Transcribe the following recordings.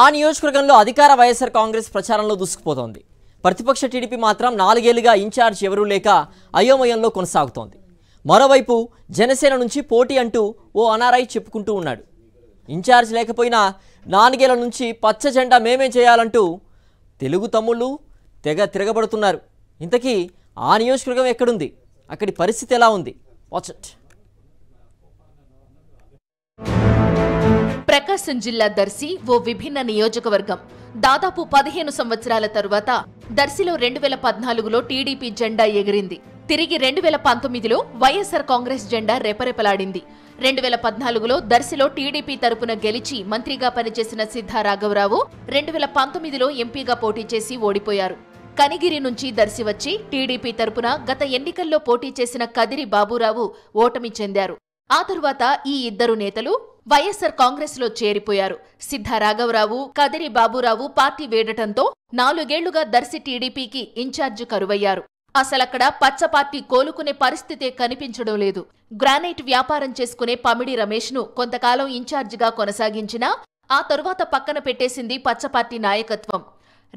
ఆ నియోజకవర్గంలో అధికార వైఎస్ఆర్ కాంగ్రెస్ ప్రచారంలో దూసుకుపోతోంది ప్రతిపక్ష టీడీపీ మాత్రం నాలుగేళ్లుగా ఇన్ఛార్జ్ ఎవరూ లేక అయోమయంలో కొనసాగుతోంది మరోవైపు జనసేన నుంచి పోటీ అంటూ ఓ అనారాయి చెప్పుకుంటూ ఉన్నాడు ఇన్ఛార్జ్ లేకపోయినా నాలుగేళ్ల నుంచి పచ్చ జెండా మేమే చేయాలంటూ తెలుగు తమ్ముళ్ళు తెగ తిరగబడుతున్నారు ఇంతకీ ఆ నియోజకవర్గం ఎక్కడుంది అక్కడి పరిస్థితి ఎలా ఉంది వాచట్ ప్రకాశం జిల్లా దర్శి ఓ విభిన్న నియోజకవర్గం దాదాపు పదిహేను సంవత్సరాల తరువాత దర్శిలో రెండు వేల పద్నాలుగులో టీడీపీ జెండా ఎగిరింది తిరిగి రెండు వేల పంతొమ్మిదిలో వైఎస్ఆర్ కాంగ్రెస్ జెండా రెపరెపలాడింది రెండు వేల పద్నాలుగులో దర్శిలో టీడీపీ తరపున గెలిచి మంత్రిగా పనిచేసిన సిద్ధా రాఘవరావు రెండు వేల పంతొమ్మిదిలో ఎంపీగా పోటీ చేసి ఓడిపోయారు కనిగిరి నుంచి దర్శి వచ్చి టీడీపీ తరపున గత ఎన్నికల్లో పోటీ చేసిన కదిరి బాబురావు ఓటమి చెందారు ఆ తరువాత ఈ ఇద్దరు నేతలు వైఎస్సార్ కాంగ్రెస్లో చేరిపోయారు సిద్ధ రాఘవరావు కదిరి బాబురావు పార్టీ వేడటంతో నాలుగేళ్లుగా దర్శి టీడీపీకి ఇన్ఛార్జి కరువయ్యారు అసలక్కడ పచ్చ పార్టీ కోలుకునే పరిస్థితే కనిపించడం లేదు గ్రానైట్ వ్యాపారం చేసుకునే పమిడి రమేష్ ను కొంతకాలం ఇన్ఛార్జిగా కొనసాగించినా ఆ తరువాత పక్కన పెట్టేసింది పచ్చపార్టీ నాయకత్వం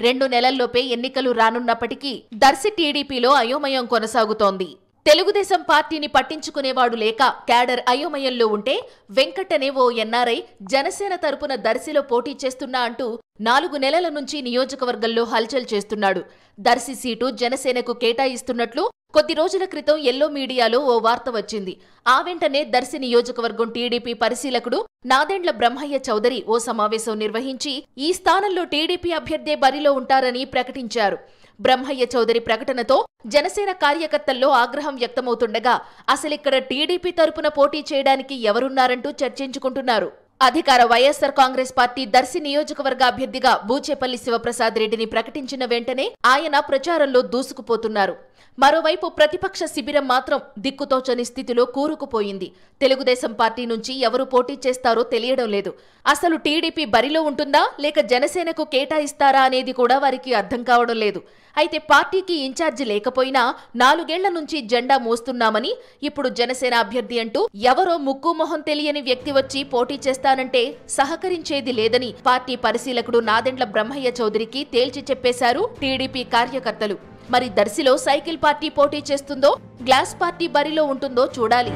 రెండు నెలల్లోపే ఎన్నికలు రానున్నప్పటికీ దర్శి టీడీపీలో అయోమయం కొనసాగుతోంది తెలుగుదేశం పార్టీని పట్టించుకునేవాడు లేక క్యాడర్ అయోమయంలో ఉంటే వెంకటనే ఓ ఎన్ఆర్ఐ జనసేన తరపున దర్శిలో పోటీ చేస్తున్నా అంటూ నాలుగు నెలల నుంచి నియోజకవర్గంలో హల్చల్ చేస్తున్నాడు దర్శి సీటు జనసేనకు కేటాయిస్తున్నట్లు కొద్ది రోజుల క్రితం ఎల్లో మీడియాలో ఓ వార్త వచ్చింది ఆ వెంటనే దర్శి నియోజకవర్గం టీడీపీ పరిశీలకుడు నాదెండ్ల బ్రహ్మయ్య చౌదరి ఓ సమావేశం నిర్వహించి ఈ స్థానంలో టీడీపీ అభ్యర్థే బరిలో ఉంటారని ప్రకటించారు బ్రహ్మయ్య చౌదరి ప్రకటనతో జనసేన కార్యకర్తల్లో ఆగ్రహం వ్యక్తమవుతుండగా అసలిక్కడ టీడీపీ తరపున పోటీ చేయడానికి ఎవరున్నారంటూ చర్చించుకుంటున్నారు అధికార వైఎస్సార్ కాంగ్రెస్ పార్టీ దర్శి నియోజకవర్గ అభ్యర్థిగా బూచేపల్లి శివప్రసాద్ రెడ్డిని ప్రకటించిన వెంటనే ఆయన ప్రచారంలో దూసుకుపోతున్నారు మరోవైపు ప్రతిపక్ష శిబిరం మాత్రం దిక్కుతోచని స్థితిలో కూరుకుపోయింది తెలుగుదేశం పార్టీ నుంచి ఎవరు పోటీ చేస్తారో తెలియడం లేదు అసలు టీడీపీ బరిలో ఉంటుందా లేక జనసేనకు కేటాయిస్తారా అనేది కూడా వారికి అర్థం కావడం లేదు అయితే పార్టీకి ఇన్ఛార్జి లేకపోయినా నాలుగేళ్ల నుంచి జెండా మోస్తున్నామని ఇప్పుడు జనసేన అభ్యర్థి అంటూ ఎవరో ముక్కు మొహం తెలియని వ్యక్తి వచ్చి పోటీ చేస్తారు చేస్తానంటే సహకరించేది లేదని పార్టీ పరిశీలకుడు నాదెండ్ల బ్రహ్మయ్య చౌదరికి తేల్చి చెప్పేశారు టీడీపీ కార్యకర్తలు మరి దర్శిలో సైకిల్ పార్టీ పోటీ చేస్తుందో గ్లాస్ పార్టీ బరిలో ఉంటుందో చూడాలి